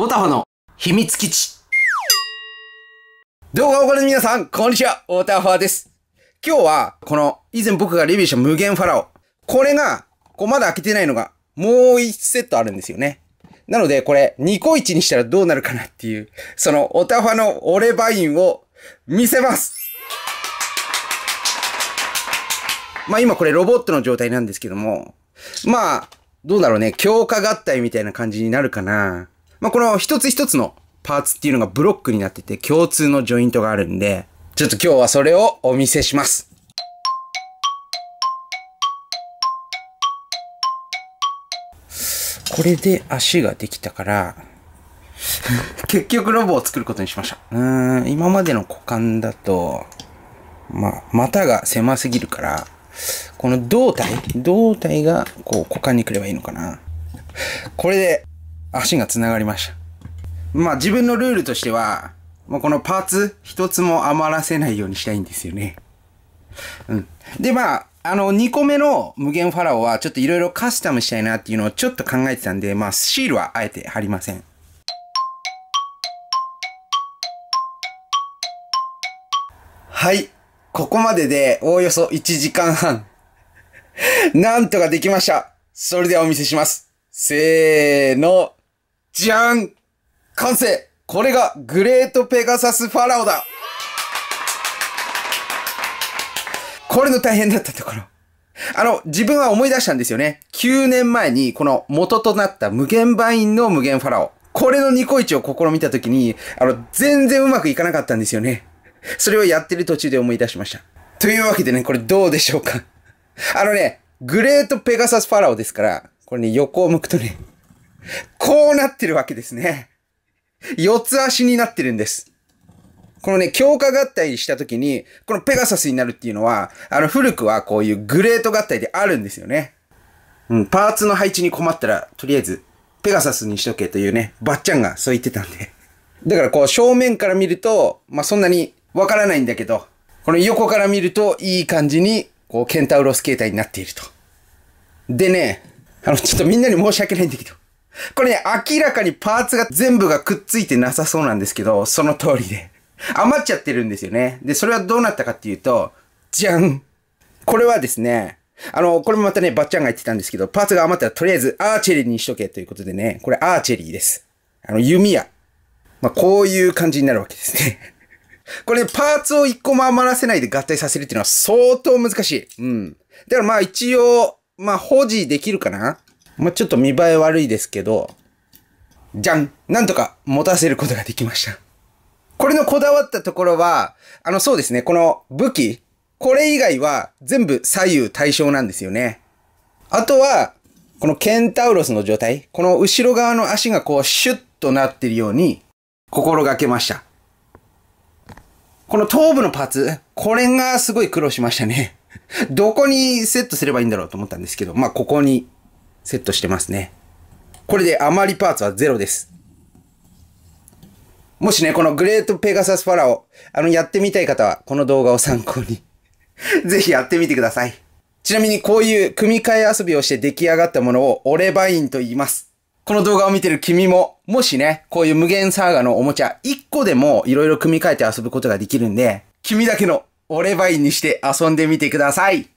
オタフの秘密基地。動画をご覧の皆さん、こんにちは。オタファです。今日は、この、以前僕がレビューした無限ファラオ。これが、こうまだ開けてないのが、もう1セットあるんですよね。なので、これ、ニコイチにしたらどうなるかなっていう、その、オタファの俺バインを見せますまあ今これロボットの状態なんですけども、まあ、どうだろうね、強化合体みたいな感じになるかな。まあ、この一つ一つのパーツっていうのがブロックになってて共通のジョイントがあるんで、ちょっと今日はそれをお見せします。これで足ができたから、結局ロボを作ることにしました。うん、今までの股間だと、まあ、股が狭すぎるから、この胴体、胴体がこう股間にくればいいのかな。これで足が繋がりました。まあ自分のルールとしては、もうこのパーツ一つも余らせないようにしたいんですよね。うん。で、まあ、あの、2個目の無限ファラオはちょっといろいろカスタムしたいなっていうのをちょっと考えてたんで、まあシールはあえて貼りません。はい。ここまででおおよそ1時間半。なんとかできました。それではお見せします。せーの。じゃん完成これがグレートペガサスファラオだこれの大変だったところ。あの、自分は思い出したんですよね。9年前に、この元となった無限バインの無限ファラオ。これのニコイチを試みたときに、あの、全然うまくいかなかったんですよね。それをやってる途中で思い出しました。というわけでね、これどうでしょうか。あのね、グレートペガサスファラオですから、これね、横を向くとね、こうなってるわけですね。四つ足になってるんです。このね、強化合体した時に、このペガサスになるっていうのは、あの、古くはこういうグレート合体であるんですよね。うん、パーツの配置に困ったら、とりあえず、ペガサスにしとけというね、ばっちゃんがそう言ってたんで。だからこう、正面から見ると、まあ、そんなにわからないんだけど、この横から見ると、いい感じに、こう、ケンタウロス形態になっていると。でね、あの、ちょっとみんなに申し訳ないんだけど、これね、明らかにパーツが全部がくっついてなさそうなんですけど、その通りで。余っちゃってるんですよね。で、それはどうなったかっていうと、じゃんこれはですね、あの、これもまたね、ばっちゃんが言ってたんですけど、パーツが余ったらとりあえずアーチェリーにしとけということでね、これアーチェリーです。あの、弓矢。まあ、こういう感じになるわけですね。これ、ね、パーツを一個も余らせないで合体させるっていうのは相当難しい。うん。だからまあ一応、まあ保持できるかなまあ、ちょっと見栄え悪いですけど、じゃんなんとか持たせることができました。これのこだわったところは、あの、そうですね、この武器、これ以外は全部左右対称なんですよね。あとは、このケンタウロスの状態、この後ろ側の足がこうシュッとなってるように心がけました。この頭部のパーツ、これがすごい苦労しましたね。どこにセットすればいいんだろうと思ったんですけど、まあ、ここにセットしてますね。これで余りパーツはゼロです。もしね、このグレートペガサスファラオ、あの、やってみたい方は、この動画を参考に ぜひやってみてください。ちなみにこういう組み替え遊びをして出来上がったものを、オレバインと言います。この動画を見てる君も、もしね、こういう無限サーガのおもちゃ、1個でもいろいろ組み替えて遊ぶことができるんで、君だけのオレバインにして遊んでみてください。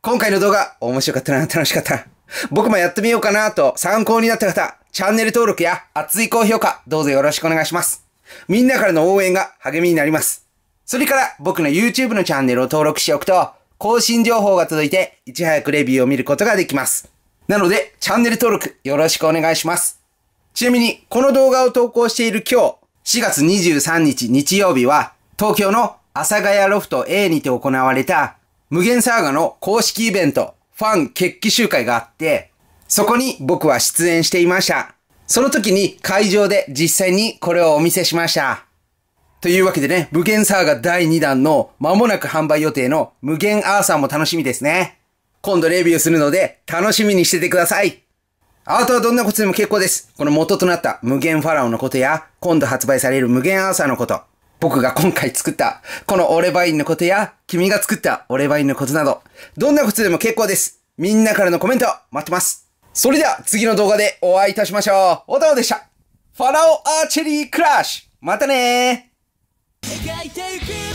今回の動画、面白かったな、楽しかった。僕もやってみようかなと参考になった方、チャンネル登録や熱い高評価、どうぞよろしくお願いします。みんなからの応援が励みになります。それから僕の YouTube のチャンネルを登録しておくと、更新情報が届いて、いち早くレビューを見ることができます。なので、チャンネル登録よろしくお願いします。ちなみに、この動画を投稿している今日、4月23日日曜日は、東京の阿佐ヶ谷ロフト A にて行われた、無限サーガの公式イベント、ファン決起集会があって、そこに僕は出演していました。その時に会場で実際にこれをお見せしました。というわけでね、無限サーガ第2弾の間もなく販売予定の無限アーサーも楽しみですね。今度レビューするので楽しみにしててください。アートはどんなことでも結構です。この元となった無限ファラオのことや、今度発売される無限アーサーのこと、僕が今回作った、このオレバインのことや、君が作ったオレバインのことなど、どんなことでも結構です。みんなからのコメント待ってます。それでは次の動画でお会いいたしましょう。おたおでした。ファラオアーチェリークラッシュまたねー